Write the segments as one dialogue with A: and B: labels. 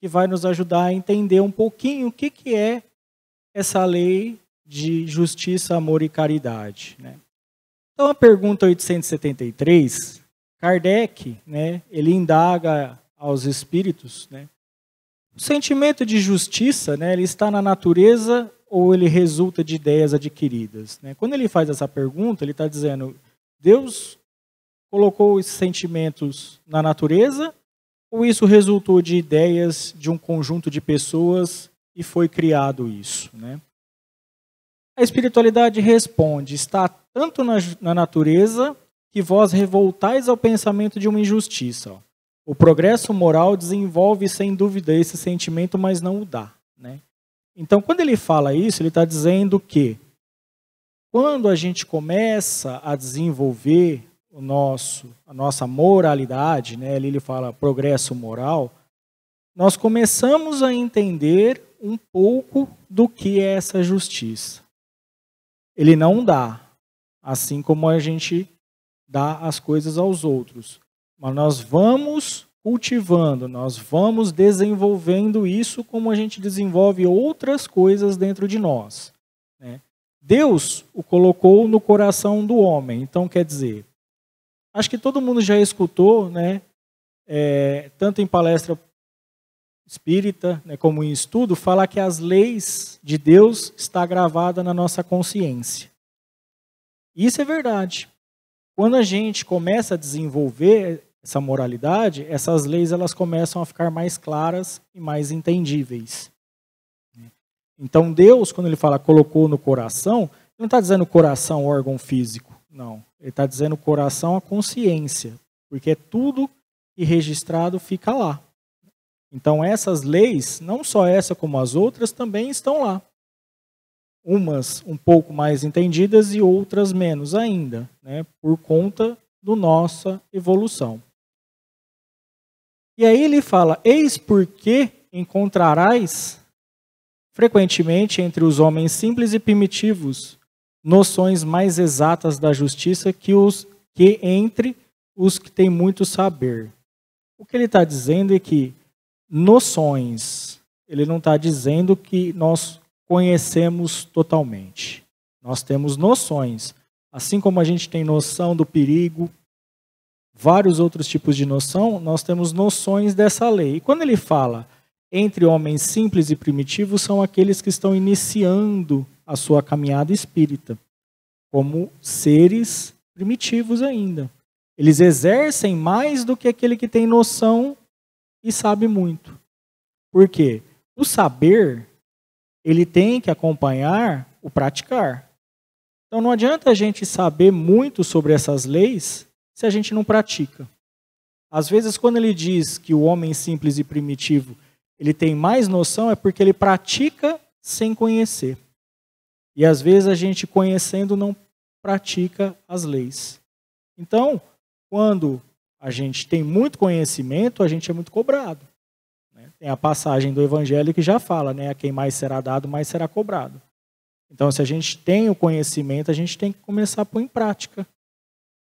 A: que vai nos ajudar a entender um pouquinho o que, que é essa lei de justiça, amor e caridade. Né? Então, a pergunta 873, Kardec, né, ele indaga aos espíritos, né, o sentimento de justiça, né, ele está na natureza ou ele resulta de ideias adquiridas? Né? Quando ele faz essa pergunta, ele está dizendo, Deus colocou esses sentimentos na natureza ou isso resultou de ideias de um conjunto de pessoas e foi criado isso, né? A espiritualidade responde: está tanto na, na natureza que vós revoltais ao pensamento de uma injustiça. Ó. O progresso moral desenvolve sem dúvida esse sentimento, mas não o dá, né? Então, quando ele fala isso, ele está dizendo que quando a gente começa a desenvolver o nosso, a nossa moralidade, né? ali ele fala progresso moral, nós começamos a entender um pouco do que é essa justiça. Ele não dá, assim como a gente dá as coisas aos outros. Mas nós vamos cultivando, nós vamos desenvolvendo isso como a gente desenvolve outras coisas dentro de nós. Né? Deus o colocou no coração do homem. Então, quer dizer, acho que todo mundo já escutou, né? É, tanto em palestra espírita, né, como em estudo, falar que as leis de Deus está gravada na nossa consciência. Isso é verdade. Quando a gente começa a desenvolver essa moralidade, essas leis elas começam a ficar mais claras e mais entendíveis. Então Deus, quando ele fala colocou no coração, ele não está dizendo coração, órgão físico, não. Ele está dizendo o coração, a consciência, porque tudo que registrado fica lá. Então essas leis, não só essa como as outras, também estão lá. Umas um pouco mais entendidas e outras menos ainda, né, por conta do nossa evolução. E aí ele fala: Eis porque encontrarás frequentemente entre os homens simples e primitivos noções mais exatas da justiça que os que entre os que têm muito saber. O que ele está dizendo é que noções, ele não está dizendo que nós conhecemos totalmente. Nós temos noções, assim como a gente tem noção do perigo, vários outros tipos de noção, nós temos noções dessa lei. E quando ele fala entre homens simples e primitivos, são aqueles que estão iniciando a sua caminhada espírita, como seres primitivos ainda. Eles exercem mais do que aquele que tem noção e sabe muito. Por quê? O saber, ele tem que acompanhar o praticar. Então não adianta a gente saber muito sobre essas leis se a gente não pratica. Às vezes quando ele diz que o homem simples e primitivo, ele tem mais noção é porque ele pratica sem conhecer. E às vezes a gente conhecendo não pratica as leis. Então, quando a gente tem muito conhecimento, a gente é muito cobrado. Né? Tem a passagem do Evangelho que já fala, né? A quem mais será dado, mais será cobrado. Então, se a gente tem o conhecimento, a gente tem que começar a pôr em prática.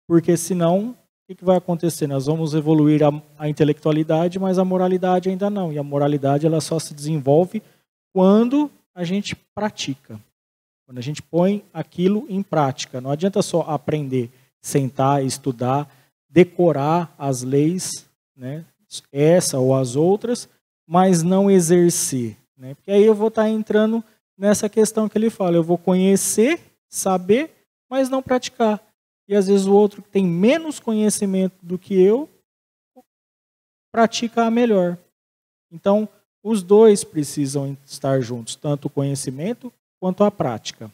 A: Porque senão, o que, vai acontecer? Nós vamos evoluir a, a intelectualidade, mas a moralidade ainda não. E a moralidade ela só se desenvolve quando a gente pratica. Quando a gente põe aquilo em prática, não adianta só aprender, sentar, estudar, decorar as leis, né, essa ou as outras, mas não exercer. Né? Porque aí eu vou estar tá entrando nessa questão que ele fala, eu vou conhecer, saber, mas não praticar. E às vezes o outro que tem menos conhecimento do que eu pratica melhor. Então, os dois precisam estar juntos, tanto o conhecimento quanto à prática.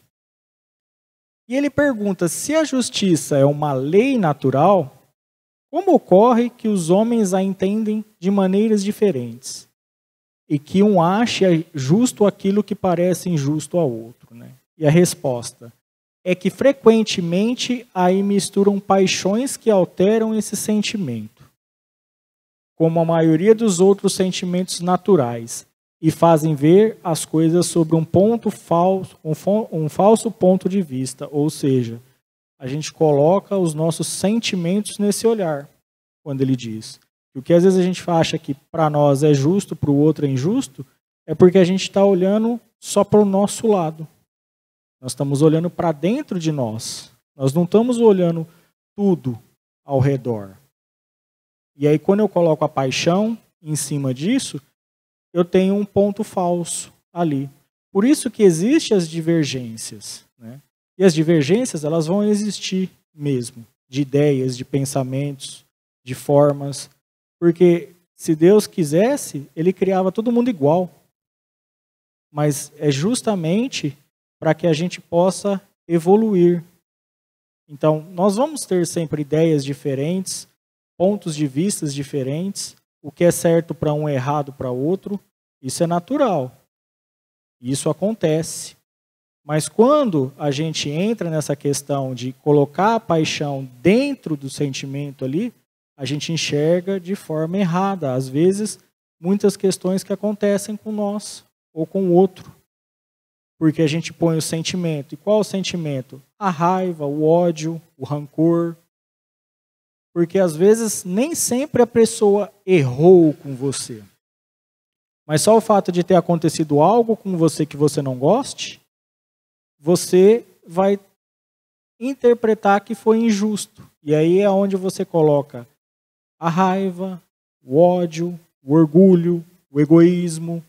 A: E ele pergunta: se a justiça é uma lei natural, como ocorre que os homens a entendem de maneiras diferentes? E que um ache justo aquilo que parece injusto ao outro? Né? E a resposta é que frequentemente aí misturam paixões que alteram esse sentimento, como a maioria dos outros sentimentos naturais, e fazem ver as coisas sobre um ponto falso, um, um falso ponto de vista, ou seja, a gente coloca os nossos sentimentos nesse olhar quando ele diz. O que às vezes a gente acha que para nós é justo, para o outro é injusto, é porque a gente está olhando só para o nosso lado. Nós estamos olhando para dentro de nós. Nós não estamos olhando tudo ao redor. E aí, quando eu coloco a paixão em cima disso, eu tenho um ponto falso ali. Por isso que existem as divergências. Né? E as divergências elas vão existir mesmo, de ideias, de pensamentos, de formas. Porque se Deus quisesse, ele criava todo mundo igual. Mas é justamente para que a gente possa evoluir. Então, nós vamos ter sempre ideias diferentes, pontos de vistas diferentes, o que é certo para um é errado para outro, isso é natural. Isso acontece. Mas quando a gente entra nessa questão de colocar a paixão dentro do sentimento ali, a gente enxerga de forma errada, às vezes, muitas questões que acontecem com nós ou com o outro. Porque a gente põe o sentimento. E qual o sentimento? A raiva, o ódio, o rancor, porque às vezes nem sempre a pessoa errou com você. Mas só o fato de ter acontecido algo com você que você não goste, você vai interpretar que foi injusto. E aí é onde você coloca a raiva, o ódio, o orgulho, o egoísmo.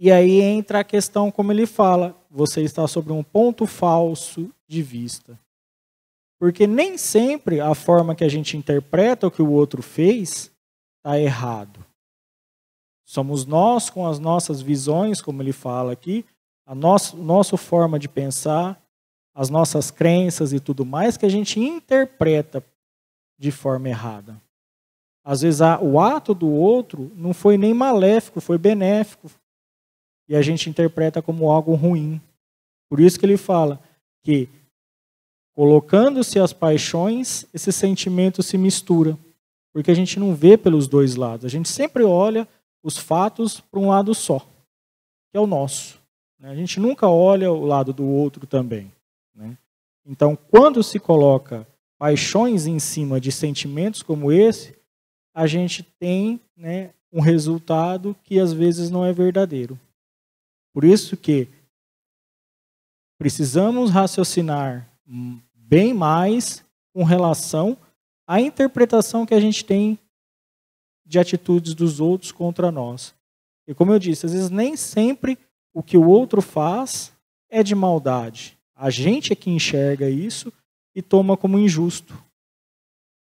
A: E aí entra a questão, como ele fala, você está sobre um ponto falso de vista. Porque nem sempre a forma que a gente interpreta o que o outro fez está errado. Somos nós, com as nossas visões, como ele fala aqui, a nossa, nossa forma de pensar, as nossas crenças e tudo mais, que a gente interpreta de forma errada. Às vezes o ato do outro não foi nem maléfico, foi benéfico. E a gente interpreta como algo ruim. Por isso que ele fala que Colocando-se as paixões, esse sentimento se mistura, porque a gente não vê pelos dois lados. A gente sempre olha os fatos para um lado só, que é o nosso. Né? A gente nunca olha o lado do outro também. Né? Então, quando se coloca paixões em cima de sentimentos como esse, a gente tem né, um resultado que às vezes não é verdadeiro. Por isso que precisamos raciocinar bem mais com relação à interpretação que a gente tem de atitudes dos outros contra nós. E como eu disse, às vezes nem sempre o que o outro faz é de maldade. A gente é que enxerga isso e toma como injusto.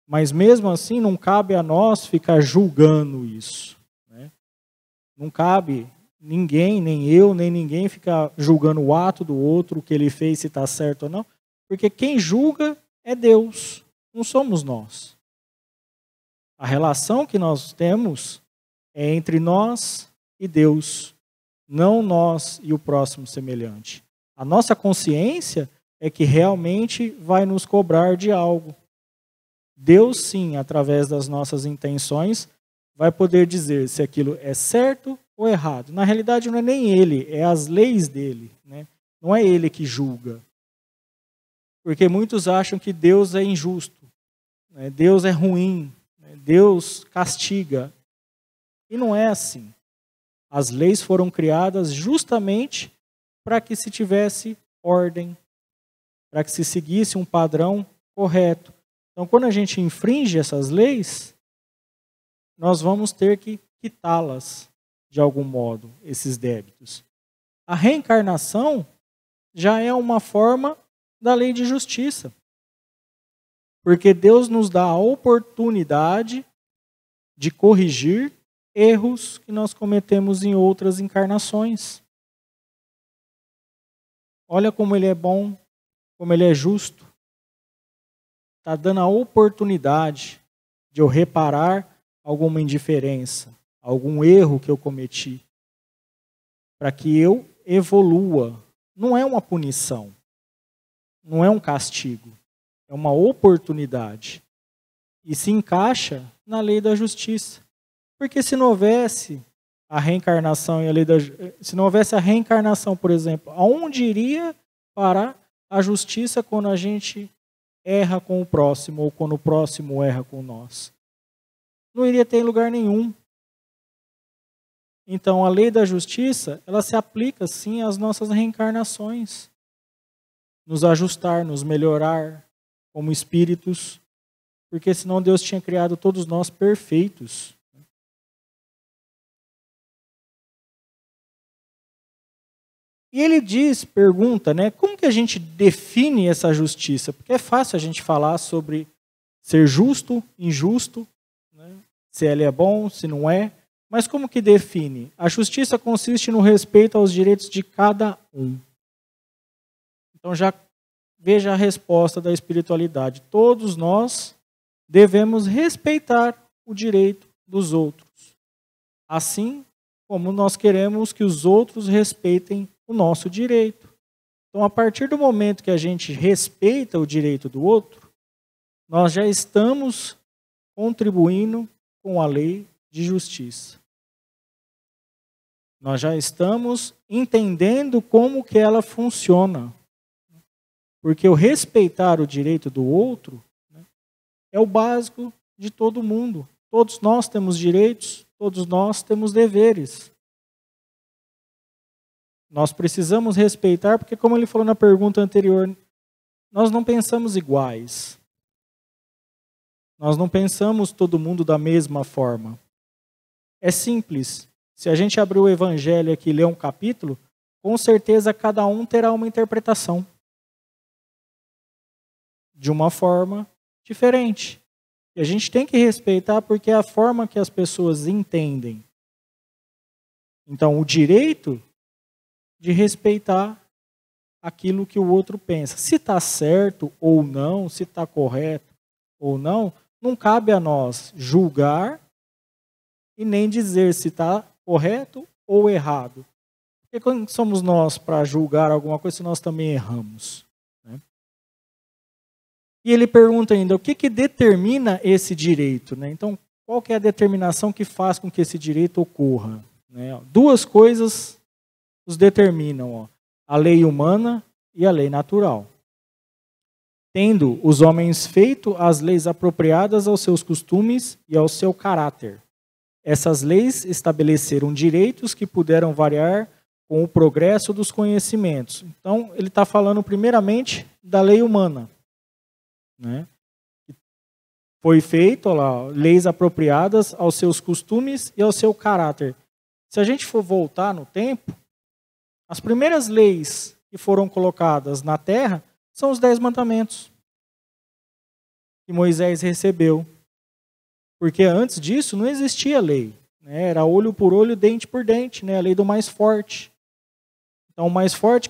A: Mas mesmo assim, não cabe a nós ficar julgando isso. Né? Não cabe ninguém, nem eu, nem ninguém, ficar julgando o ato do outro, o que ele fez, se está certo ou não. Porque quem julga é Deus, não somos nós. A relação que nós temos é entre nós e Deus, não nós e o próximo semelhante. A nossa consciência é que realmente vai nos cobrar de algo. Deus, sim, através das nossas intenções, vai poder dizer se aquilo é certo ou errado. Na realidade, não é nem ele, é as leis dele. Né? Não é ele que julga. Porque muitos acham que Deus é injusto, né? Deus é ruim, né? Deus castiga. E não é assim. As leis foram criadas justamente para que se tivesse ordem, para que se seguisse um padrão correto. Então, quando a gente infringe essas leis, nós vamos ter que quitá-las de algum modo, esses débitos. A reencarnação já é uma forma da lei de justiça. Porque Deus nos dá a oportunidade de corrigir erros que nós cometemos em outras encarnações. Olha como ele é bom, como ele é justo. Está dando a oportunidade de eu reparar alguma indiferença, algum erro que eu cometi, para que eu evolua. Não é uma punição não é um castigo, é uma oportunidade. E se encaixa na lei da justiça. Porque se não houvesse a reencarnação e a lei da eh, se não houvesse a reencarnação, por exemplo, aonde iria para a justiça quando a gente erra com o próximo ou quando o próximo erra com nós? Não iria ter lugar nenhum. Então, a lei da justiça, ela se aplica sim às nossas reencarnações nos ajustar, nos melhorar como espíritos, porque senão Deus tinha criado todos nós perfeitos. E ele diz, pergunta, né, como que a gente define essa justiça? Porque é fácil a gente falar sobre ser justo, injusto, né, se ele é bom, se não é, mas como que define? A justiça consiste no respeito aos direitos de cada um. Então já veja a resposta da espiritualidade. Todos nós devemos respeitar o direito dos outros, assim como nós queremos que os outros respeitem o nosso direito. Então, a partir do momento que a gente respeita o direito do outro, nós já estamos contribuindo com a lei de justiça. Nós já estamos entendendo como que ela funciona, porque o respeitar o direito do outro né, é o básico de todo mundo. Todos nós temos direitos, todos nós temos deveres. Nós precisamos respeitar, porque, como ele falou na pergunta anterior, nós não pensamos iguais. Nós não pensamos todo mundo da mesma forma. É simples. Se a gente abrir o evangelho aqui e ler um capítulo, com certeza cada um terá uma interpretação de uma forma diferente. E a gente tem que respeitar porque é a forma que as pessoas entendem. Então, o direito de respeitar aquilo que o outro pensa. Se está certo ou não, se está correto ou não, não cabe a nós julgar e nem dizer se está correto ou errado. Porque quando somos nós para julgar alguma coisa se nós também erramos? E ele pergunta ainda o que, que determina esse direito. Né? Então, qual é a determinação que faz com que esse direito ocorra? Né? Duas coisas os determinam: ó, a lei humana e a lei natural. Tendo os homens feito as leis apropriadas aos seus costumes e ao seu caráter. Essas leis estabeleceram direitos que puderam variar com o progresso dos conhecimentos. Então, ele está falando primeiramente da lei humana né? Foi feito, lá, leis apropriadas aos seus costumes e ao seu caráter. Se a gente for voltar no tempo, as primeiras leis que foram colocadas na terra são os dez mandamentos que Moisés recebeu. Porque antes disso não existia lei. Né? Era olho por olho, dente por dente, né? a lei do mais forte. Então o mais forte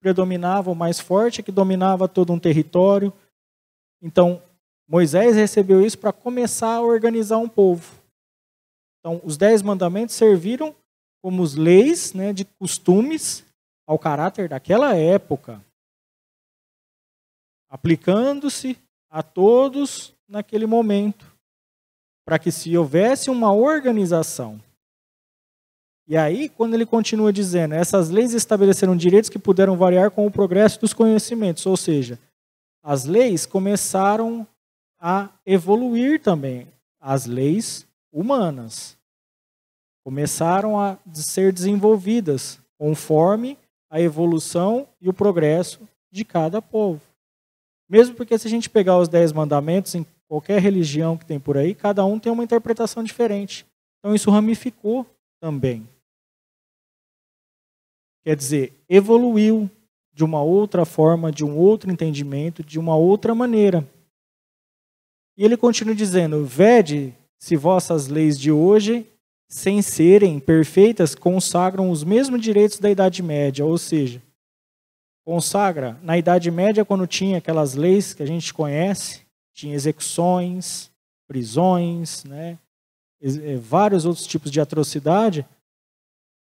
A: predominava, o mais forte é que dominava todo um território, então, Moisés recebeu isso para começar a organizar um povo. Então, os dez mandamentos serviram como os leis né, de costumes ao caráter daquela época, aplicando-se a todos naquele momento, para que se houvesse uma organização. E aí, quando ele continua dizendo, essas leis estabeleceram direitos que puderam variar com o progresso dos conhecimentos, ou seja, as leis começaram a evoluir também. As leis humanas começaram a ser desenvolvidas conforme a evolução e o progresso de cada povo. Mesmo porque se a gente pegar os dez mandamentos em qualquer religião que tem por aí, cada um tem uma interpretação diferente. Então isso ramificou também. Quer dizer, evoluiu, de uma outra forma, de um outro entendimento, de uma outra maneira. E ele continua dizendo: Vede-se vossas leis de hoje, sem serem perfeitas, consagram os mesmos direitos da Idade Média, ou seja, consagra na Idade Média, quando tinha aquelas leis que a gente conhece, tinha execuções, prisões, né, eh, vários outros tipos de atrocidade,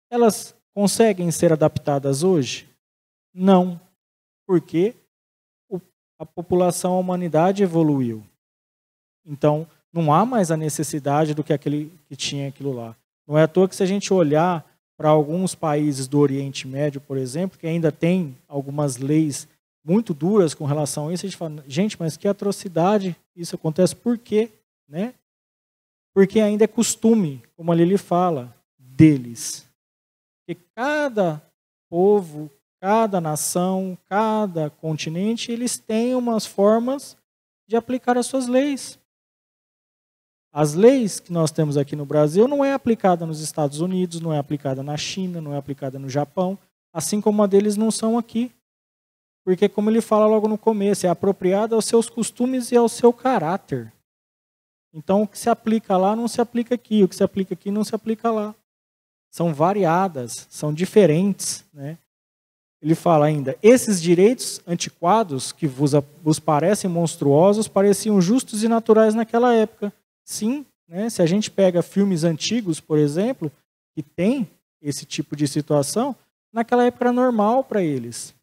A: elas conseguem ser adaptadas hoje? Não, porque a população, a humanidade evoluiu. Então, não há mais a necessidade do que aquele que tinha aquilo lá. Não é à toa que se a gente olhar para alguns países do Oriente Médio, por exemplo, que ainda tem algumas leis muito duras com relação a isso, a gente fala, gente, mas que atrocidade isso acontece, por quê? Né? Porque ainda é costume, como ali ele fala, deles. Porque cada povo, cada nação, cada continente, eles têm umas formas de aplicar as suas leis. As leis que nós temos aqui no Brasil não é aplicada nos Estados Unidos, não é aplicada na China, não é aplicada no Japão, assim como a deles não são aqui. Porque como ele fala logo no começo, é apropriada aos seus costumes e ao seu caráter. Então o que se aplica lá não se aplica aqui, o que se aplica aqui não se aplica lá. São variadas, são diferentes, né? Ele fala ainda: Esses direitos antiquados que vos, vos parecem monstruosos pareciam justos e naturais naquela época. Sim, né? se a gente pega filmes antigos, por exemplo, que tem esse tipo de situação, naquela época era normal para eles.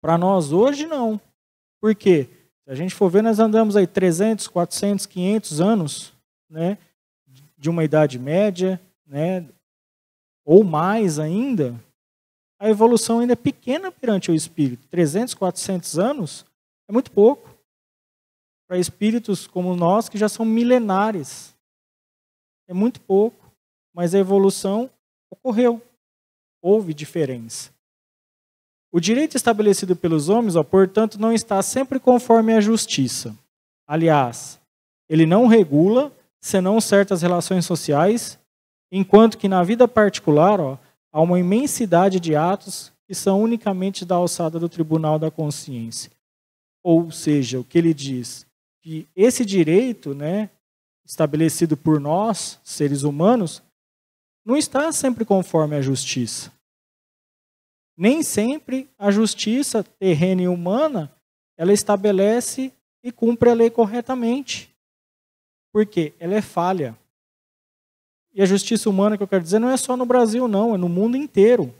A: Para nós hoje, não. Por quê? Se a gente for ver, nós andamos aí 300, 400, 500 anos né, de uma idade média, né, ou mais ainda, a evolução ainda é pequena perante o espírito. 300, 400 anos é muito pouco para espíritos como nós que já são milenares. É muito pouco, mas a evolução ocorreu. Houve diferença. O direito estabelecido pelos homens, ó, portanto, não está sempre conforme a justiça. Aliás, ele não regula senão certas relações sociais, enquanto que na vida particular, ó, Há uma imensidade de atos que são unicamente da alçada do tribunal da consciência. Ou seja, o que ele diz? Que esse direito, né, estabelecido por nós, seres humanos, não está sempre conforme a justiça. Nem sempre a justiça terrena e humana ela estabelece e cumpre a lei corretamente. Porque ela é falha. E a justiça humana que eu quero dizer não é só no Brasil, não, é no mundo inteiro.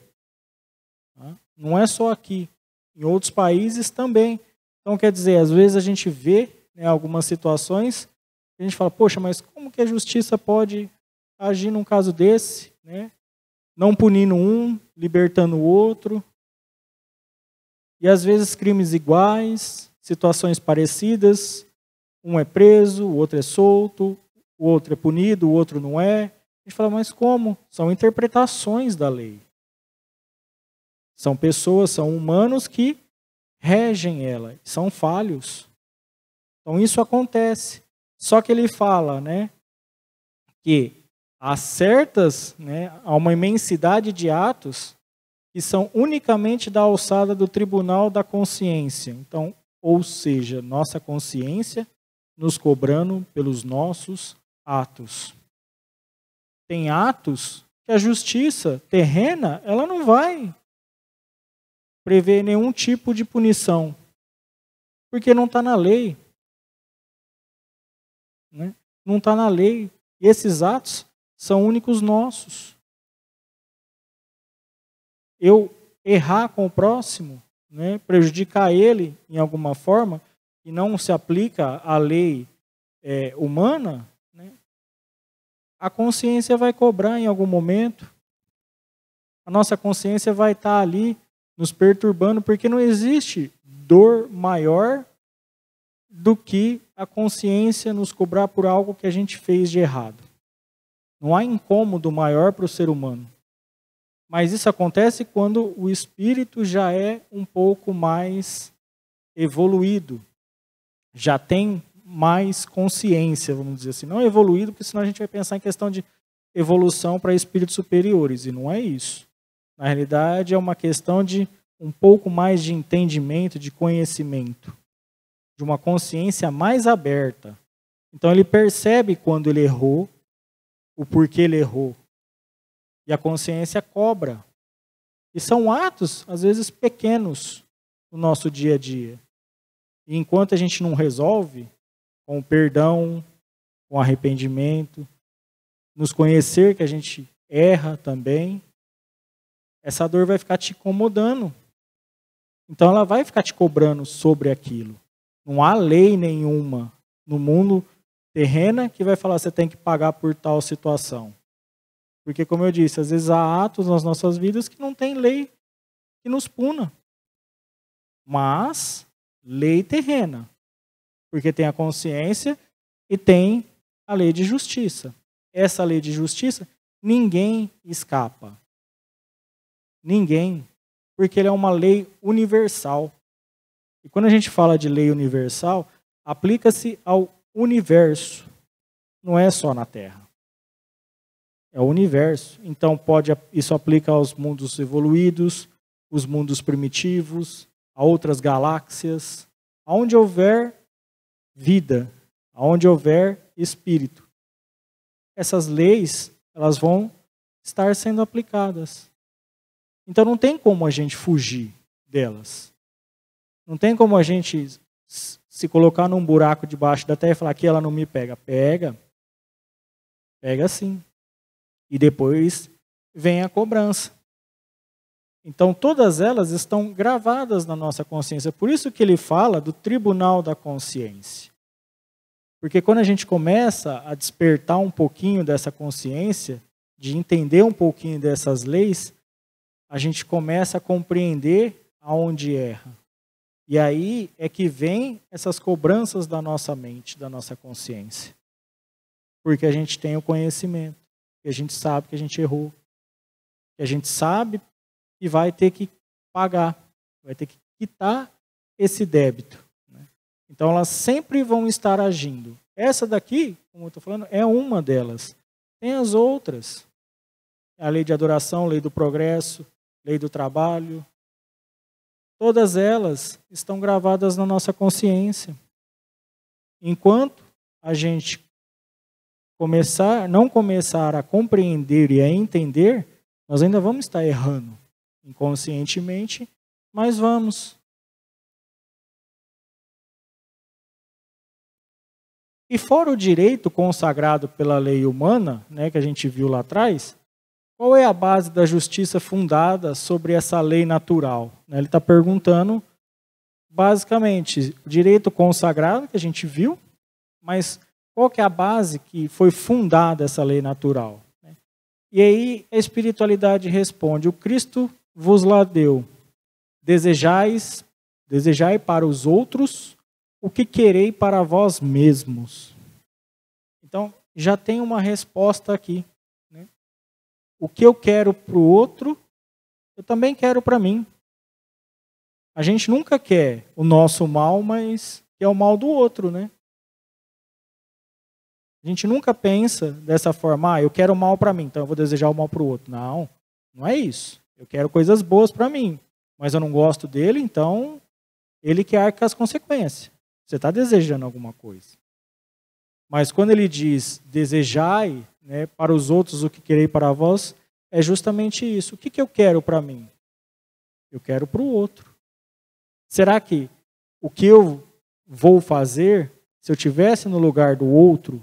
A: Tá? Não é só aqui. Em outros países também. Então, quer dizer, às vezes a gente vê né, algumas situações a gente fala, poxa, mas como que a justiça pode agir num caso desse? Né? Não punindo um, libertando o outro. E às vezes crimes iguais, situações parecidas. Um é preso, o outro é solto, o outro é punido, o outro não é. A gente fala, mas como? São interpretações da lei. São pessoas, são humanos que regem ela, são falhos. Então isso acontece. Só que ele fala, né, que há certas, né, há uma imensidade de atos que são unicamente da alçada do tribunal da consciência. Então, ou seja, nossa consciência nos cobrando pelos nossos atos tem atos que a justiça terrena ela não vai prever nenhum tipo de punição, porque não está na lei. Né? Não está na lei. E esses atos são únicos nossos. Eu errar com o próximo, né? prejudicar ele em alguma forma, e não se aplica à lei é, humana, a consciência vai cobrar em algum momento. A nossa consciência vai estar ali nos perturbando, porque não existe dor maior do que a consciência nos cobrar por algo que a gente fez de errado. Não há incômodo maior para o ser humano. Mas isso acontece quando o espírito já é um pouco mais evoluído, já tem mais consciência, vamos dizer assim. Não evoluído, porque senão a gente vai pensar em questão de evolução para espíritos superiores, e não é isso. Na realidade, é uma questão de um pouco mais de entendimento, de conhecimento, de uma consciência mais aberta. Então, ele percebe quando ele errou, o porquê ele errou. E a consciência cobra. E são atos, às vezes, pequenos no nosso dia a dia. E enquanto a gente não resolve, com perdão, com arrependimento, nos conhecer que a gente erra também, essa dor vai ficar te incomodando. Então ela vai ficar te cobrando sobre aquilo. Não há lei nenhuma no mundo terrena que vai falar você tem que pagar por tal situação. Porque, como eu disse, às vezes há atos nas nossas vidas que não tem lei que nos puna. Mas, lei terrena porque tem a consciência e tem a lei de justiça. Essa lei de justiça, ninguém escapa. Ninguém. Porque ele é uma lei universal. E quando a gente fala de lei universal, aplica-se ao universo. Não é só na Terra. É o universo. Então pode isso aplica aos mundos evoluídos, os mundos primitivos, a outras galáxias, aonde houver vida, aonde houver espírito. Essas leis, elas vão estar sendo aplicadas. Então não tem como a gente fugir delas. Não tem como a gente se colocar num buraco debaixo da terra e falar que ela não me pega. Pega. Pega sim. E depois vem a cobrança. Então, todas elas estão gravadas na nossa consciência. Por isso que ele fala do tribunal da consciência. Porque quando a gente começa a despertar um pouquinho dessa consciência, de entender um pouquinho dessas leis, a gente começa a compreender aonde erra. E aí é que vem essas cobranças da nossa mente, da nossa consciência. Porque a gente tem o conhecimento, que a gente sabe que a gente errou, que a gente sabe e vai ter que pagar, vai ter que quitar esse débito. Né? Então elas sempre vão estar agindo. Essa daqui, como eu estou falando, é uma delas. Tem as outras. A lei de adoração, lei do progresso, lei do trabalho. Todas elas estão gravadas na nossa consciência. Enquanto a gente começar, não começar a compreender e a entender, nós ainda vamos estar errando inconscientemente, mas vamos. E fora o direito consagrado pela lei humana, né, que a gente viu lá atrás, qual é a base da justiça fundada sobre essa lei natural? Né, ele está perguntando, basicamente, o direito consagrado que a gente viu, mas qual que é a base que foi fundada essa lei natural? Né, e aí a espiritualidade responde: o Cristo vos lá deu. Desejais, desejai para os outros o que querei para vós mesmos. Então, já tem uma resposta aqui. Né? O que eu quero para o outro, eu também quero para mim. A gente nunca quer o nosso mal, mas é o mal do outro, né? A gente nunca pensa dessa forma, ah, eu quero o mal para mim, então eu vou desejar o mal para o outro. Não, não é isso. Eu quero coisas boas para mim, mas eu não gosto dele, então ele que arca as consequências. Você está desejando alguma coisa. Mas quando ele diz desejai né, para os outros o que querei para vós, é justamente isso. O que, que eu quero para mim? Eu quero para o outro. Será que o que eu vou fazer, se eu tivesse no lugar do outro,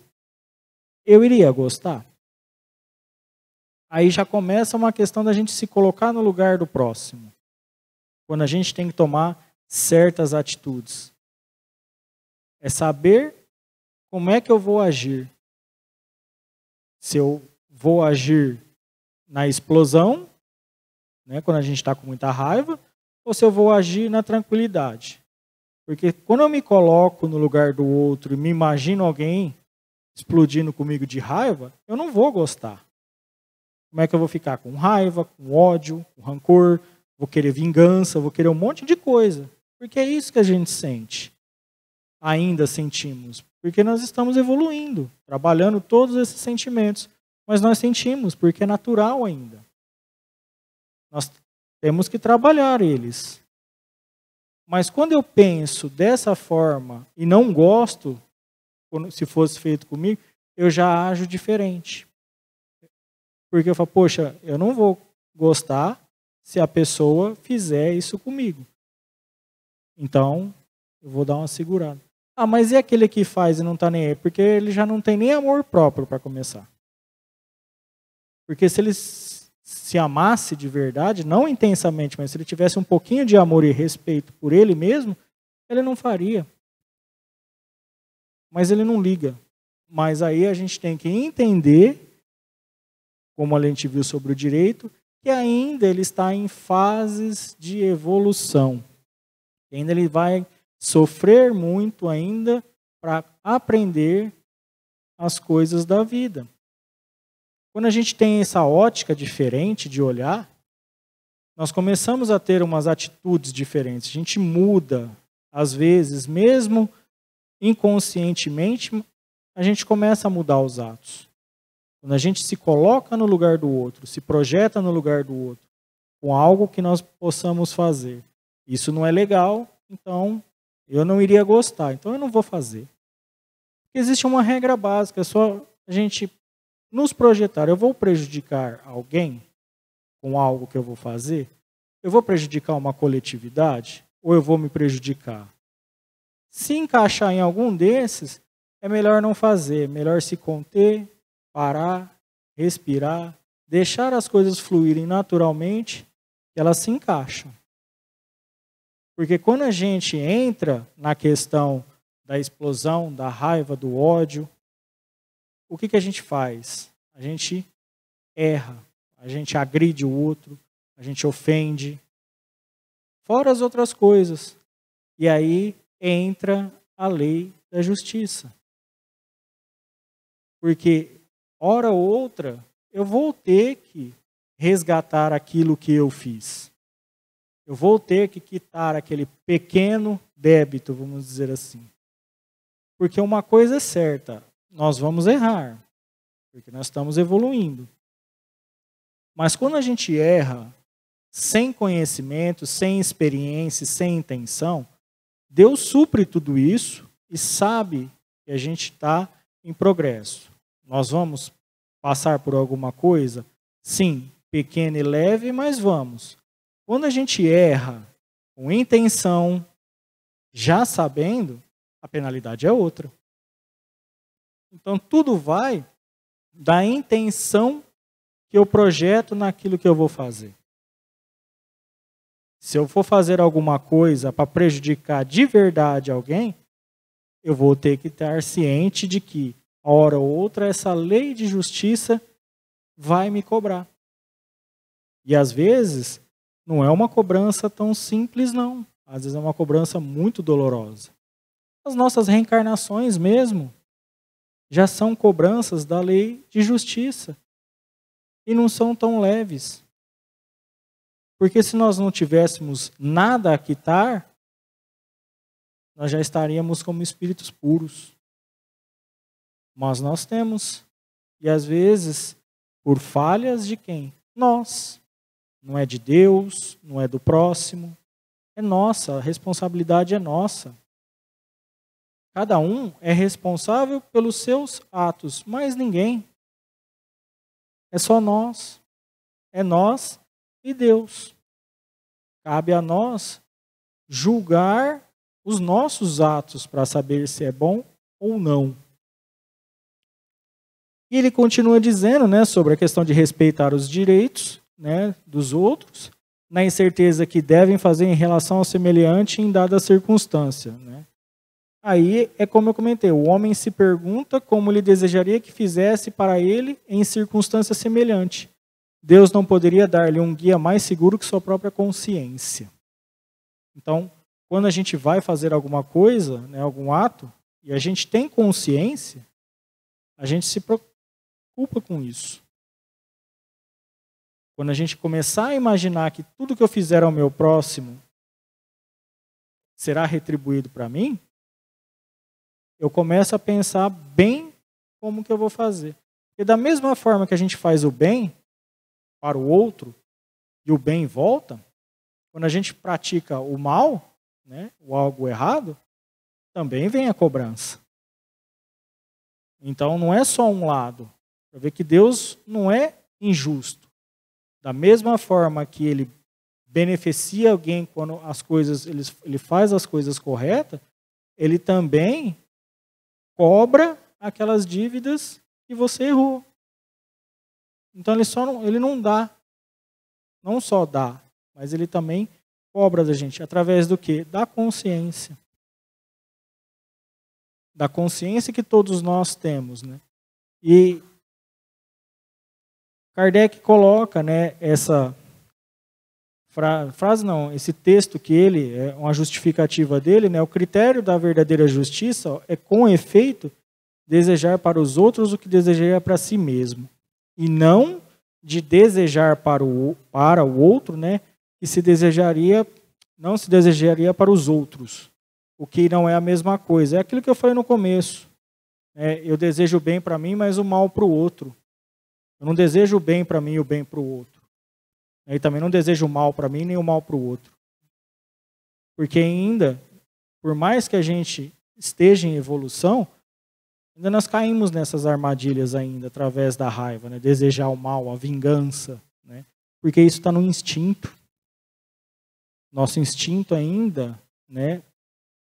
A: eu iria gostar? Aí já começa uma questão da gente se colocar no lugar do próximo. Quando a gente tem que tomar certas atitudes. É saber como é que eu vou agir. Se eu vou agir na explosão, né, quando a gente está com muita raiva, ou se eu vou agir na tranquilidade. Porque quando eu me coloco no lugar do outro e me imagino alguém explodindo comigo de raiva, eu não vou gostar. Como é que eu vou ficar? Com raiva, com ódio, com rancor, vou querer vingança, vou querer um monte de coisa. Porque é isso que a gente sente. Ainda sentimos. Porque nós estamos evoluindo, trabalhando todos esses sentimentos. Mas nós sentimos, porque é natural ainda. Nós temos que trabalhar eles. Mas quando eu penso dessa forma e não gosto, se fosse feito comigo, eu já ajo diferente. Porque eu falo, poxa, eu não vou gostar se a pessoa fizer isso comigo. Então, eu vou dar uma segurada. Ah, mas e aquele que faz e não está nem aí? Porque ele já não tem nem amor próprio para começar. Porque se ele se amasse de verdade, não intensamente, mas se ele tivesse um pouquinho de amor e respeito por ele mesmo, ele não faria. Mas ele não liga. Mas aí a gente tem que entender como a gente viu sobre o direito, que ainda ele está em fases de evolução. ainda ele vai sofrer muito ainda para aprender as coisas da vida. Quando a gente tem essa ótica diferente de olhar, nós começamos a ter umas atitudes diferentes. A gente muda, às vezes, mesmo inconscientemente, a gente começa a mudar os atos. Quando a gente se coloca no lugar do outro, se projeta no lugar do outro, com algo que nós possamos fazer. Isso não é legal, então eu não iria gostar, então eu não vou fazer. Existe uma regra básica, é só a gente nos projetar. Eu vou prejudicar alguém com algo que eu vou fazer? Eu vou prejudicar uma coletividade? Ou eu vou me prejudicar? Se encaixar em algum desses, é melhor não fazer, é melhor se conter, parar, respirar, deixar as coisas fluírem naturalmente, elas se encaixam. Porque quando a gente entra na questão da explosão, da raiva, do ódio, o que, que a gente faz? A gente erra, a gente agride o outro, a gente ofende, fora as outras coisas. E aí entra a lei da justiça. Porque hora ou outra, eu vou ter que resgatar aquilo que eu fiz. Eu vou ter que quitar aquele pequeno débito, vamos dizer assim. Porque uma coisa é certa, nós vamos errar, porque nós estamos evoluindo. Mas quando a gente erra sem conhecimento, sem experiência, sem intenção, Deus supre tudo isso e sabe que a gente está em progresso. Nós vamos passar por alguma coisa? Sim, pequena e leve, mas vamos. Quando a gente erra com intenção, já sabendo, a penalidade é outra. Então tudo vai da intenção que eu projeto naquilo que eu vou fazer. Se eu for fazer alguma coisa para prejudicar de verdade alguém, eu vou ter que estar ciente de que hora ou outra, essa lei de justiça vai me cobrar. E às vezes, não é uma cobrança tão simples, não. Às vezes é uma cobrança muito dolorosa. As nossas reencarnações mesmo já são cobranças da lei de justiça. E não são tão leves. Porque se nós não tivéssemos nada a quitar, nós já estaríamos como espíritos puros mas nós temos. E às vezes, por falhas de quem? Nós. Não é de Deus, não é do próximo. É nossa, a responsabilidade é nossa. Cada um é responsável pelos seus atos, mas ninguém. É só nós. É nós e Deus. Cabe a nós julgar os nossos atos para saber se é bom ou não. E ele continua dizendo né, sobre a questão de respeitar os direitos né, dos outros, na incerteza que devem fazer em relação ao semelhante em dada circunstância. Né? Aí é como eu comentei: o homem se pergunta como lhe desejaria que fizesse para ele em circunstância semelhante. Deus não poderia dar-lhe um guia mais seguro que sua própria consciência. Então, quando a gente vai fazer alguma coisa, né, algum ato, e a gente tem consciência, a gente se, culpa com isso. Quando a gente começar a imaginar que tudo que eu fizer ao meu próximo será retribuído para mim, eu começo a pensar bem como que eu vou fazer. E da mesma forma que a gente faz o bem para o outro e o bem volta, quando a gente pratica o mal, né, o algo errado, também vem a cobrança. Então não é só um lado. Para ver que Deus não é injusto. Da mesma forma que ele beneficia alguém quando as coisas ele, ele faz as coisas corretas, ele também cobra aquelas dívidas que você errou. Então ele só não, ele não dá, não só dá, mas ele também cobra da gente através do que? Da consciência, da consciência que todos nós temos, né? E Kardec coloca né, essa fra frase, não, esse texto que ele, é uma justificativa dele, né, o critério da verdadeira justiça ó, é, com efeito, desejar para os outros o que desejaria para si mesmo, e não de desejar para o, para o outro né, que se desejaria, não se desejaria para os outros, o que não é a mesma coisa. É aquilo que eu falei no começo. né, eu desejo bem para mim, mas o mal para o outro. Eu não desejo o bem para mim e o bem para o outro. E também não desejo o mal para mim nem o mal para o outro. Porque ainda, por mais que a gente esteja em evolução, ainda nós caímos nessas armadilhas ainda, através da raiva, né? desejar o mal, a vingança. Né? Porque isso está no instinto. Nosso instinto ainda né,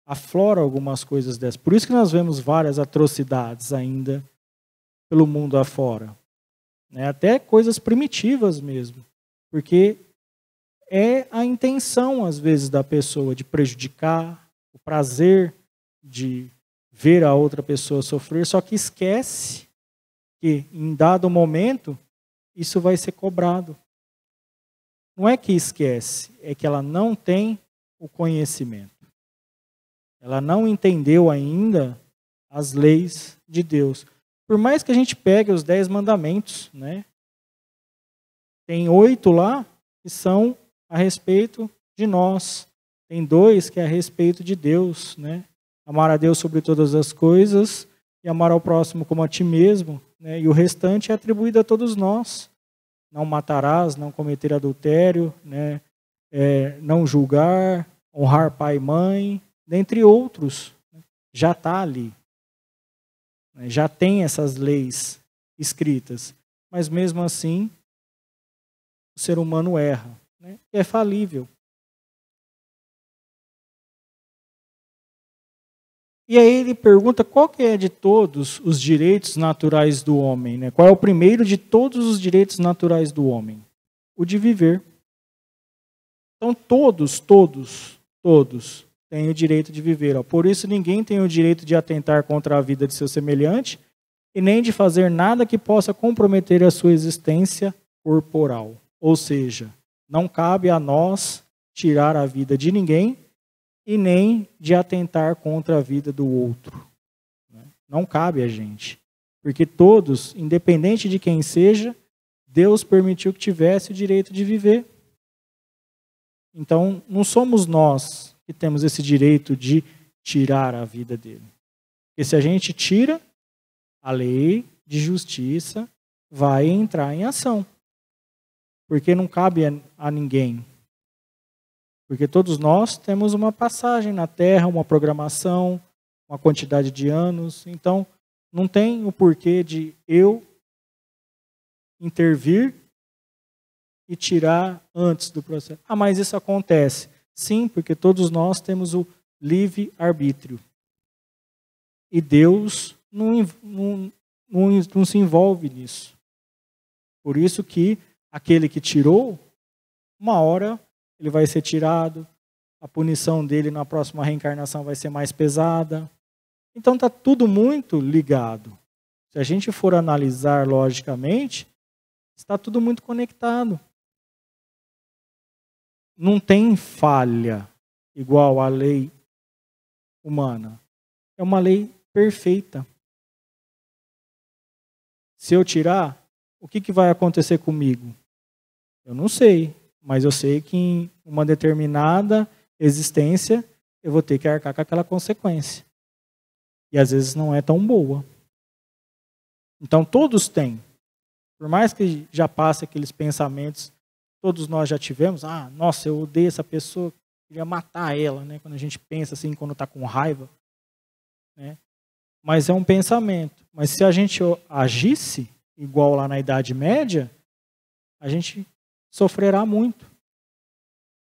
A: aflora algumas coisas dessas. Por isso que nós vemos várias atrocidades ainda pelo mundo afora né? até coisas primitivas mesmo, porque é a intenção, às vezes, da pessoa de prejudicar, o prazer de ver a outra pessoa sofrer, só que esquece que, em dado momento, isso vai ser cobrado. Não é que esquece, é que ela não tem o conhecimento. Ela não entendeu ainda as leis de Deus. Por mais que a gente pegue os dez mandamentos, né? Tem oito lá que são a respeito de nós. Tem dois que é a respeito de Deus, né? Amar a Deus sobre todas as coisas e amar ao próximo como a ti mesmo, né? E o restante é atribuído a todos nós. Não matarás, não cometer adultério, né? É, não julgar, honrar pai e mãe, dentre outros, né, já está ali. Né? Já tem essas leis escritas, mas mesmo assim o ser humano erra. Né? É falível. E aí ele pergunta qual que é de todos os direitos naturais do homem, né? Qual é o primeiro de todos os direitos naturais do homem? O de viver. Então todos, todos, todos tem o direito de viver. Ó. Por isso, ninguém tem o direito de atentar contra a vida de seu semelhante e nem de fazer nada que possa comprometer a sua existência corporal. Ou seja, não cabe a nós tirar a vida de ninguém e nem de atentar contra a vida do outro. Né? Não cabe a gente. Porque todos, independente de quem seja, Deus permitiu que tivesse o direito de viver. Então, não somos nós que temos esse direito de tirar a vida dele. Porque se a gente tira, a lei de justiça vai entrar em ação. Porque não cabe a ninguém. Porque todos nós temos uma passagem na Terra, uma programação, uma quantidade de anos. Então, não tem o porquê de eu intervir e tirar antes do processo. Ah, mas isso acontece. Sim, porque todos nós temos o livre arbítrio. E Deus não, não, não, não se envolve nisso. Por isso que aquele que tirou, uma hora ele vai ser tirado, a punição dele na próxima reencarnação vai ser mais pesada. Então está tudo muito ligado. Se a gente for analisar logicamente, está tudo muito conectado não tem falha igual à lei humana. É uma lei perfeita. Se eu tirar, o que, que vai acontecer comigo? Eu não sei, mas eu sei que em uma determinada existência eu vou ter que arcar com aquela consequência. E às vezes não é tão boa. Então todos têm. Por mais que já passe aqueles pensamentos todos nós já tivemos. Ah, nossa, eu odeio essa pessoa, queria matar ela, né? Quando a gente pensa assim, quando está com raiva, né? Mas é um pensamento. Mas se a gente agisse igual lá na Idade Média, a gente sofrerá muito.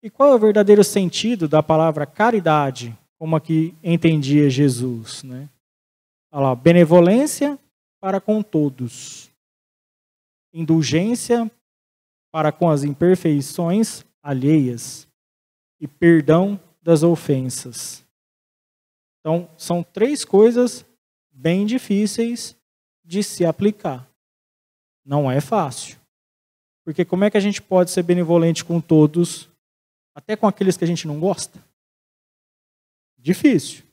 A: E qual é o verdadeiro sentido da palavra caridade, como aqui entendia Jesus, né? Olha lá, benevolência para com todos, indulgência para com as imperfeições alheias e perdão das ofensas. Então, são três coisas bem difíceis de se aplicar. Não é fácil. Porque como é que a gente pode ser benevolente com todos, até com aqueles que a gente não gosta? Difícil.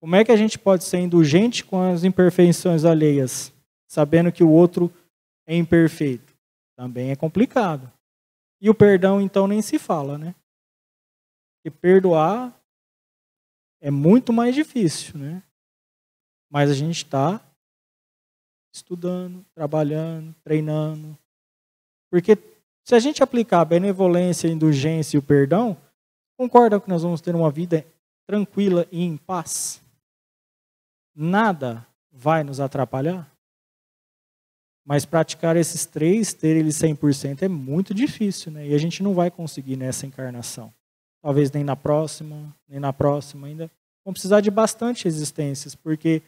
A: Como é que a gente pode ser indulgente com as imperfeições alheias, sabendo que o outro é imperfeito? também é complicado. E o perdão, então, nem se fala, né? E perdoar é muito mais difícil, né? Mas a gente está estudando, trabalhando, treinando. Porque se a gente aplicar a benevolência, a indulgência e o perdão, concorda que nós vamos ter uma vida tranquila e em paz? Nada vai nos atrapalhar? Mas praticar esses três, ter eles 100%, é muito difícil, né? E a gente não vai conseguir nessa encarnação. Talvez nem na próxima, nem na próxima ainda. Vão precisar de bastante existências, porque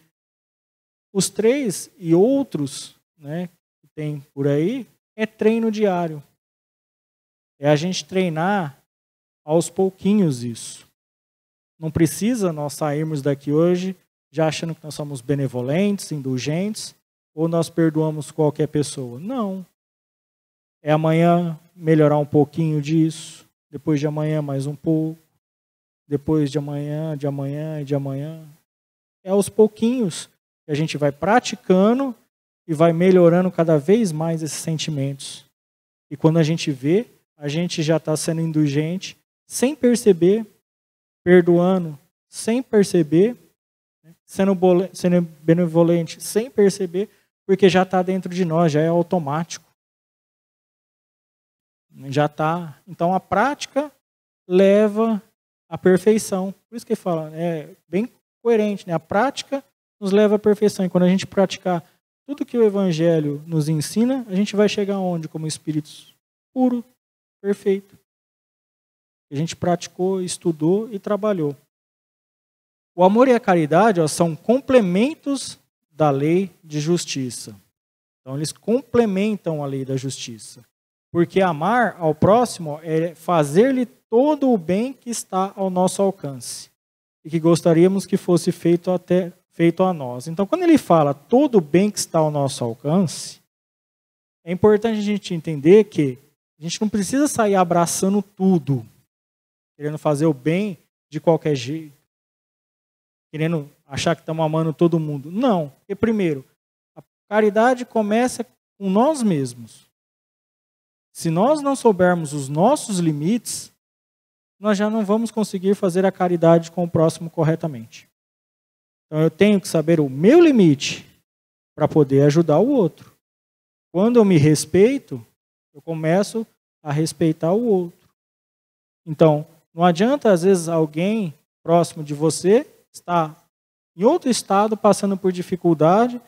A: os três e outros né, que tem por aí é treino diário. É a gente treinar aos pouquinhos isso. Não precisa nós sairmos daqui hoje já achando que nós somos benevolentes, indulgentes, ou nós perdoamos qualquer pessoa? Não. É amanhã melhorar um pouquinho disso, depois de amanhã mais um pouco, depois de amanhã, de amanhã e de amanhã. É aos pouquinhos que a gente vai praticando e vai melhorando cada vez mais esses sentimentos. E quando a gente vê, a gente já está sendo indulgente, sem perceber, perdoando, sem perceber, né? sendo, sendo benevolente, sem perceber, porque já está dentro de nós, já é automático. Já está. Então a prática leva à perfeição. Por isso que ele fala, é bem coerente, né? A prática nos leva à perfeição. E quando a gente praticar tudo que o Evangelho nos ensina, a gente vai chegar onde? Como espíritos puro, perfeito. A gente praticou, estudou e trabalhou. O amor e a caridade ó, são complementos da lei de justiça. Então, eles complementam a lei da justiça. Porque amar ao próximo é fazer-lhe todo o bem que está ao nosso alcance e que gostaríamos que fosse feito até feito a nós. Então, quando ele fala todo o bem que está ao nosso alcance, é importante a gente entender que a gente não precisa sair abraçando tudo, querendo fazer o bem de qualquer jeito, querendo achar que estamos amando todo mundo. Não. Porque, primeiro, a caridade começa com nós mesmos. Se nós não soubermos os nossos limites, nós já não vamos conseguir fazer a caridade com o próximo corretamente. Então eu tenho que saber o meu limite para poder ajudar o outro. Quando eu me respeito, eu começo a respeitar o outro. Então, não adianta às vezes alguém próximo de você está em outro estado, passando por dificuldade.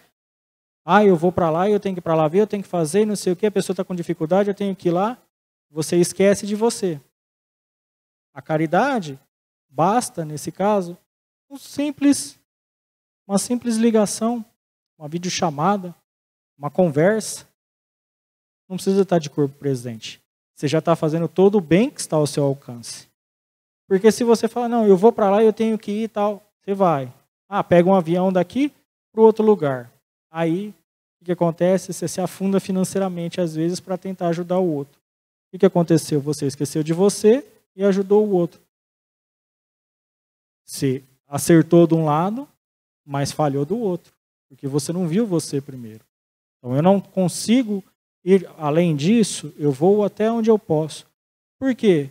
A: Ah, eu vou para lá, eu tenho que ir para lá ver, eu tenho que fazer, não sei o que, a pessoa está com dificuldade, eu tenho que ir lá. Você esquece de você. A caridade basta, nesse caso, um simples, uma simples ligação, uma videochamada, uma conversa. Não precisa estar de corpo presente. Você já está fazendo todo o bem que está ao seu alcance. Porque se você fala, não, eu vou para lá, eu tenho que ir e tal. Você vai. Ah, pega um avião daqui para outro lugar. Aí, o que acontece? Você se afunda financeiramente, às vezes, para tentar ajudar o outro. O que aconteceu? Você esqueceu de você e ajudou o outro. Você acertou de um lado, mas falhou do outro, porque você não viu você primeiro. Então, eu não consigo ir além disso, eu vou até onde eu posso. Por quê?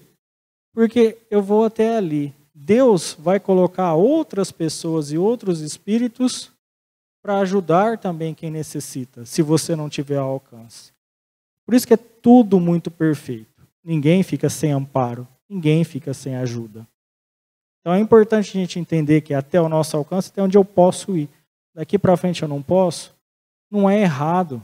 A: Porque eu vou até ali. Deus vai colocar outras pessoas e outros espíritos para ajudar também quem necessita, se você não tiver alcance. Por isso que é tudo muito perfeito. Ninguém fica sem amparo, ninguém fica sem ajuda. Então é importante a gente entender que até o nosso alcance, até onde eu posso ir, daqui para frente eu não posso, não é errado.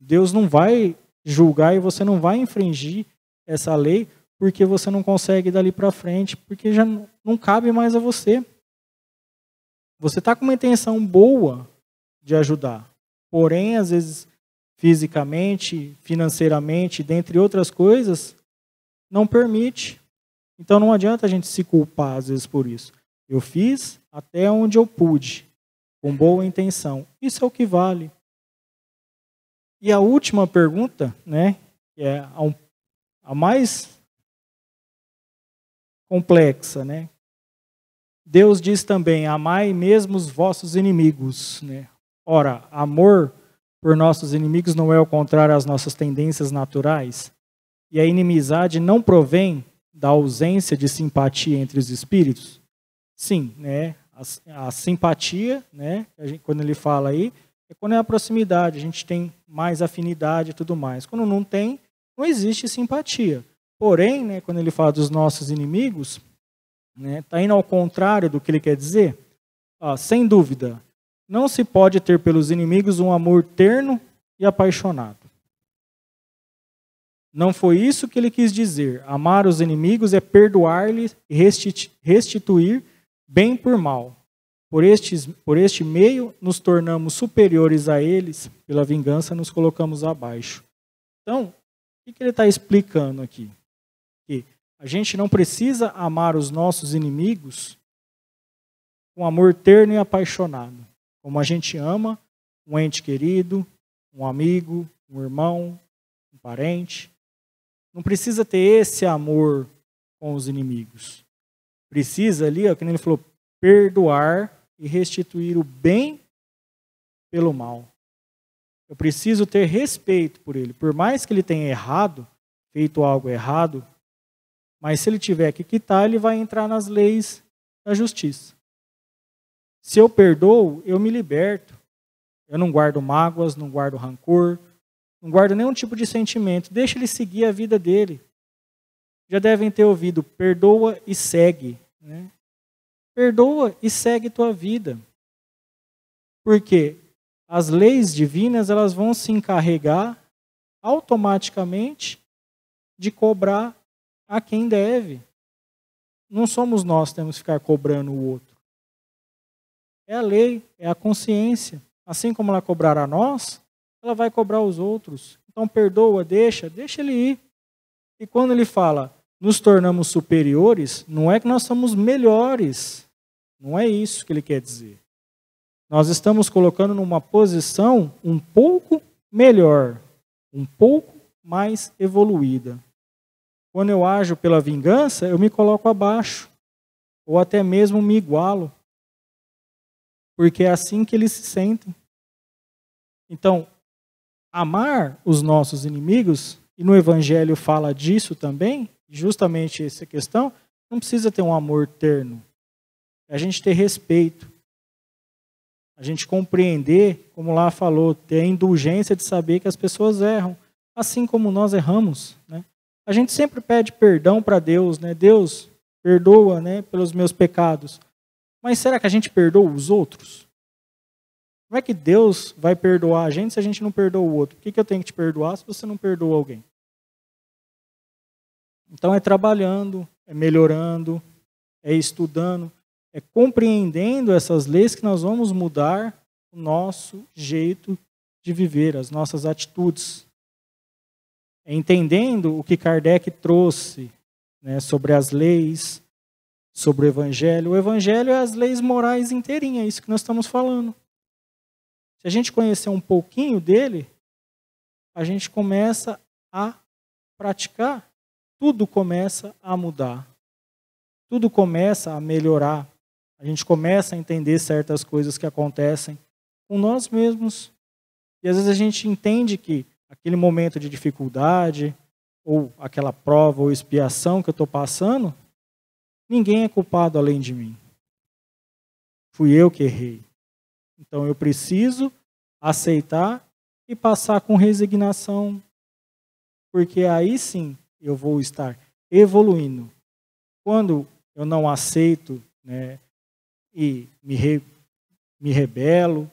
A: Deus não vai julgar e você não vai infringir essa lei porque você não consegue dali para frente, porque já não cabe mais a você. Você está com uma intenção boa de ajudar, porém, às vezes, fisicamente, financeiramente, dentre outras coisas, não permite. Então não adianta a gente se culpar, às vezes, por isso. Eu fiz até onde eu pude, com boa intenção. Isso é o que vale. E a última pergunta, né, que é a mais complexa, né? Deus diz também: amai mesmo os vossos inimigos, né? Ora, amor por nossos inimigos não é o contrário às nossas tendências naturais, e a inimizade não provém da ausência de simpatia entre os espíritos? Sim, né? A, a simpatia, né? A gente, quando ele fala aí, é quando é a proximidade, a gente tem mais afinidade e tudo mais. Quando não tem, não existe simpatia. Porém, né, quando ele fala dos nossos inimigos, está né, tá indo ao contrário do que ele quer dizer. Ah, sem dúvida, não se pode ter pelos inimigos um amor terno e apaixonado. Não foi isso que ele quis dizer. Amar os inimigos é perdoar-lhes e restituir bem por mal. Por, estes, por este meio, nos tornamos superiores a eles, pela vingança, nos colocamos abaixo. Então, o que ele está explicando aqui? que a gente não precisa amar os nossos inimigos com amor terno e apaixonado, como a gente ama um ente querido, um amigo, um irmão, um parente. Não precisa ter esse amor com os inimigos. Precisa ali, ó, que ele falou, perdoar e restituir o bem pelo mal. Eu preciso ter respeito por ele. Por mais que ele tenha errado, feito algo errado, mas se ele tiver que quitar, ele vai entrar nas leis da justiça. Se eu perdoo, eu me liberto. Eu não guardo mágoas, não guardo rancor, não guardo nenhum tipo de sentimento. Deixa ele seguir a vida dele. Já devem ter ouvido: perdoa e segue. Né? Perdoa e segue tua vida. Porque as leis divinas elas vão se encarregar automaticamente de cobrar a quem deve. Não somos nós que temos que ficar cobrando o outro. É a lei, é a consciência. Assim como ela cobrará a nós, ela vai cobrar os outros. Então perdoa, deixa, deixa ele ir. E quando ele fala, nos tornamos superiores, não é que nós somos melhores. Não é isso que ele quer dizer. Nós estamos colocando numa posição um pouco melhor, um pouco mais evoluída. Quando eu ajo pela vingança, eu me coloco abaixo, ou até mesmo me igualo, porque é assim que eles se sentem. Então, amar os nossos inimigos, e no Evangelho fala disso também, justamente essa questão, não precisa ter um amor terno. É a gente ter respeito. A gente compreender, como lá falou, ter a indulgência de saber que as pessoas erram, assim como nós erramos. Né? A gente sempre pede perdão para Deus, né? Deus perdoa, né, pelos meus pecados. Mas será que a gente perdoa os outros? Como é que Deus vai perdoar a gente se a gente não perdoa o outro? O que, que eu tenho que te perdoar se você não perdoa alguém? Então é trabalhando, é melhorando, é estudando, é compreendendo essas leis que nós vamos mudar o nosso jeito de viver, as nossas atitudes entendendo o que Kardec trouxe né, sobre as leis, sobre o Evangelho. O Evangelho é as leis morais inteirinhas, é isso que nós estamos falando. Se a gente conhecer um pouquinho dele, a gente começa a praticar, tudo começa a mudar, tudo começa a melhorar. A gente começa a entender certas coisas que acontecem com nós mesmos. E às vezes a gente entende que aquele momento de dificuldade, ou aquela prova ou expiação que eu estou passando, ninguém é culpado além de mim. Fui eu que errei. Então eu preciso aceitar e passar com resignação, porque aí sim eu vou estar evoluindo. Quando eu não aceito né, e me, re, me rebelo,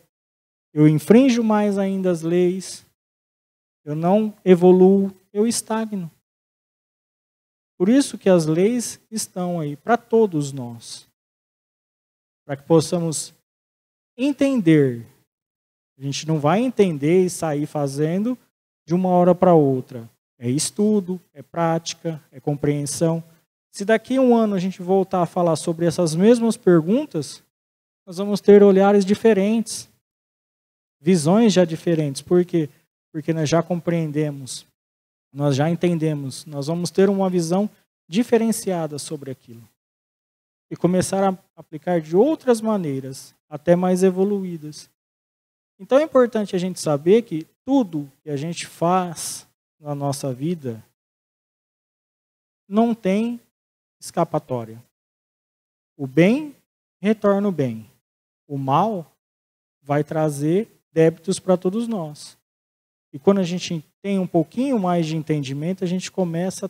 A: eu infringo mais ainda as leis, eu não evoluo, eu estagno. Por isso que as leis estão aí para todos nós. Para que possamos entender. A gente não vai entender e sair fazendo de uma hora para outra. É estudo, é prática, é compreensão. Se daqui a um ano a gente voltar a falar sobre essas mesmas perguntas, nós vamos ter olhares diferentes, visões já diferentes, porque porque nós já compreendemos, nós já entendemos, nós vamos ter uma visão diferenciada sobre aquilo e começar a aplicar de outras maneiras, até mais evoluídas. Então é importante a gente saber que tudo que a gente faz na nossa vida não tem escapatória. O bem retorna o bem. O mal vai trazer débitos para todos nós. E quando a gente tem um pouquinho mais de entendimento, a gente começa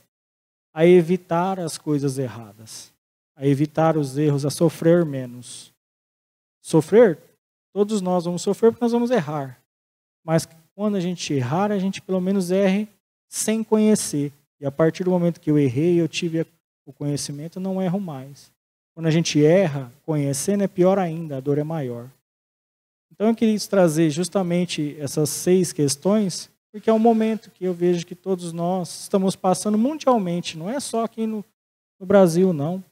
A: a evitar as coisas erradas, a evitar os erros, a sofrer menos. Sofrer, todos nós vamos sofrer porque nós vamos errar. Mas quando a gente errar, a gente pelo menos erre sem conhecer. E a partir do momento que eu errei, eu tive o conhecimento, eu não erro mais. Quando a gente erra, conhecendo é pior ainda, a dor é maior. Então eu queria trazer justamente essas seis questões, porque é um momento que eu vejo que todos nós estamos passando mundialmente, não é só aqui no, no Brasil, não.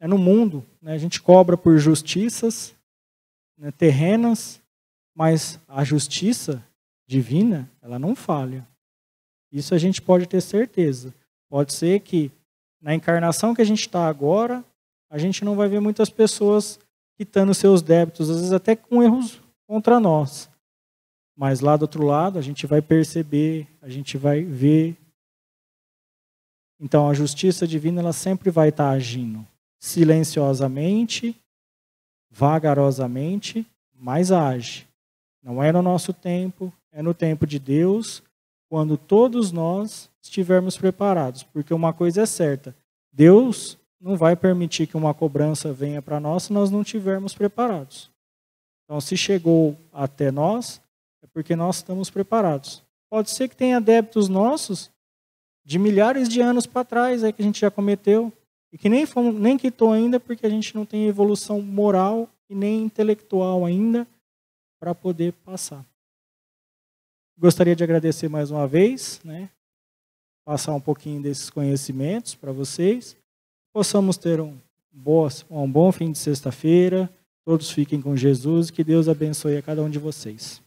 A: É no mundo. Né? A gente cobra por justiças né, terrenas, mas a justiça divina, ela não falha. Isso a gente pode ter certeza. Pode ser que na encarnação que a gente está agora, a gente não vai ver muitas pessoas quitando seus débitos, às vezes até com erros contra nós. Mas lá do outro lado, a gente vai perceber, a gente vai ver. Então a justiça divina ela sempre vai estar tá agindo silenciosamente, vagarosamente, mas age. Não é no nosso tempo, é no tempo de Deus, quando todos nós estivermos preparados, porque uma coisa é certa: Deus não vai permitir que uma cobrança venha para nós se nós não tivermos preparados. Então, se chegou até nós, é porque nós estamos preparados. Pode ser que tenha débitos nossos de milhares de anos para trás aí que a gente já cometeu e que nem fomos, nem quitou ainda porque a gente não tem evolução moral e nem intelectual ainda para poder passar. Gostaria de agradecer mais uma vez, né? Passar um pouquinho desses conhecimentos para vocês possamos ter um, boas, um bom fim de sexta-feira. Todos fiquem com Jesus. Que Deus abençoe a cada um de vocês.